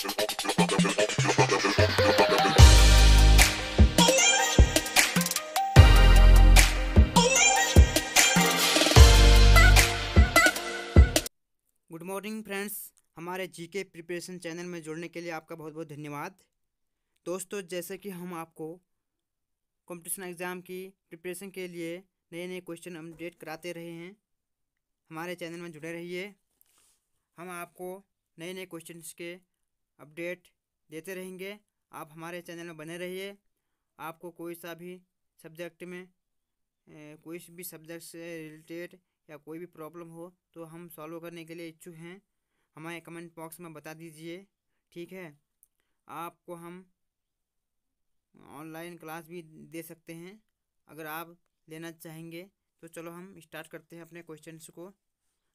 good morning friends हमारे GK preparation channel में जुड़ने के लिए आपका बहुत बहुत धन्यवाद दोस्तों जैसे कि हम आपको कंपटीशन एग्ज़ाम की प्रिपरेशन के लिए नए नए क्वेश्चन अपडेट कराते रहे हैं हमारे चैनल में जुड़े रहिए हम आपको नए नए क्वेश्चन के अपडेट देते रहेंगे आप हमारे चैनल में बने रहिए आपको कोई सा भी सब्जेक्ट में कोई भी सब्जेक्ट से रिलेटेड या कोई भी प्रॉब्लम हो तो हम सॉल्व करने के लिए इच्छुक हैं हमारे कमेंट बॉक्स में बता दीजिए ठीक है आपको हम ऑनलाइन क्लास भी दे सकते हैं अगर आप लेना चाहेंगे तो चलो हम स्टार्ट करते हैं अपने क्वेश्चंस को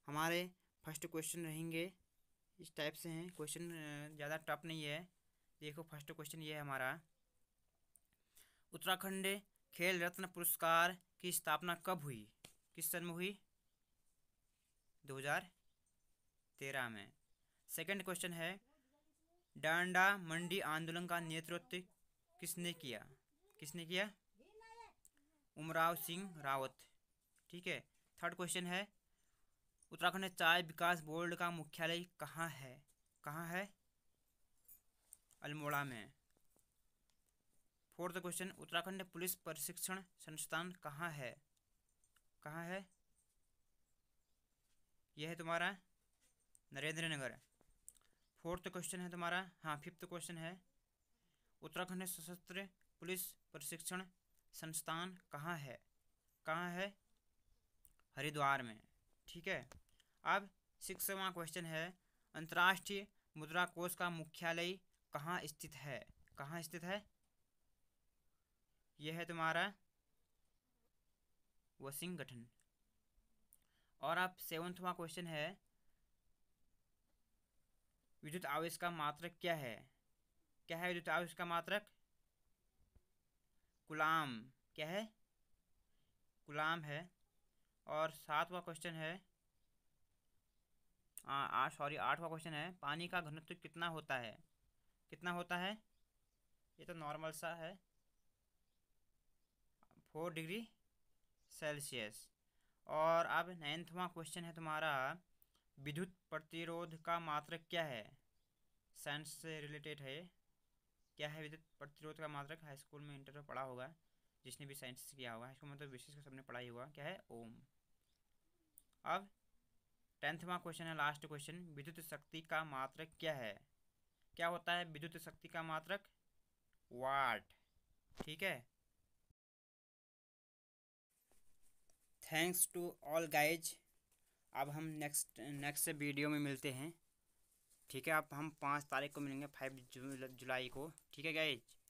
हमारे फर्स्ट क्वेश्चन रहेंगे इस टाइप से हैं क्वेश्चन ज़्यादा टफ नहीं है देखो फर्स्ट क्वेश्चन ये है हमारा उत्तराखंड खेल रत्न पुरस्कार की स्थापना कब हुई किस सन में हुई 2013 में सेकंड क्वेश्चन है डांडा मंडी आंदोलन का नेतृत्व किसने किया किसने किया उमराव सिंह रावत ठीक है थर्ड क्वेश्चन है उत्तराखंड चाय विकास बोर्ड का मुख्यालय कहाँ है कहाँ है अल्मोड़ा में फोर्थ क्वेश्चन उत्तराखंड पुलिस प्रशिक्षण संस्थान कहाँ है कहाँ है यह है तुम्हारा नरेंद्र नगर फोर्थ क्वेश्चन है तुम्हारा हाँ फिफ्थ क्वेश्चन है उत्तराखंड सशस्त्र पुलिस प्रशिक्षण संस्थान कहाँ है कहाँ है हरिद्वार में ठीक है अब सिक्सवा क्वेश्चन है अंतर्राष्ट्रीय मुद्रा कोष का मुख्यालय कहाँ स्थित है कहाँ स्थित है यह है तुम्हारा वॉशिंगटन और आप सेवन्थवा क्वेश्चन है विद्युत आवेश का मात्रक क्या है क्या है विद्युत आवेश का मात्रक गुलाम क्या है गुलाम है और सातवां क्वेश्चन है आठ सॉरी आठवा क्वेश्चन है पानी का घनत्व कितना होता है कितना होता है ये तो नॉर्मल सा है फोर डिग्री सेल्सियस और अब नाइन्थवा क्वेश्चन है तुम्हारा विद्युत प्रतिरोध का मात्रक क्या है साइंस से रिलेटेड है क्या है विद्युत प्रतिरोध का मात्रक हाई स्कूल में इंटर पर पढ़ा होगा जिसने भी साइंस किया होगा हाई स्कूल में तो विशेष सबने पढ़ाई हुआ क्या है ओम अब टेंथवा क्वेश्चन है लास्ट क्वेश्चन विद्युत शक्ति का मात्रक क्या है क्या होता है विद्युत शक्ति का मात्रक वाट ठीक है थैंक्स टू ऑल गाइज अब हम नेक्स्ट नेक्स्ट वीडियो में मिलते हैं ठीक है अब हम पाँच तारीख को मिलेंगे फाइव जुलाई को ठीक है गाइज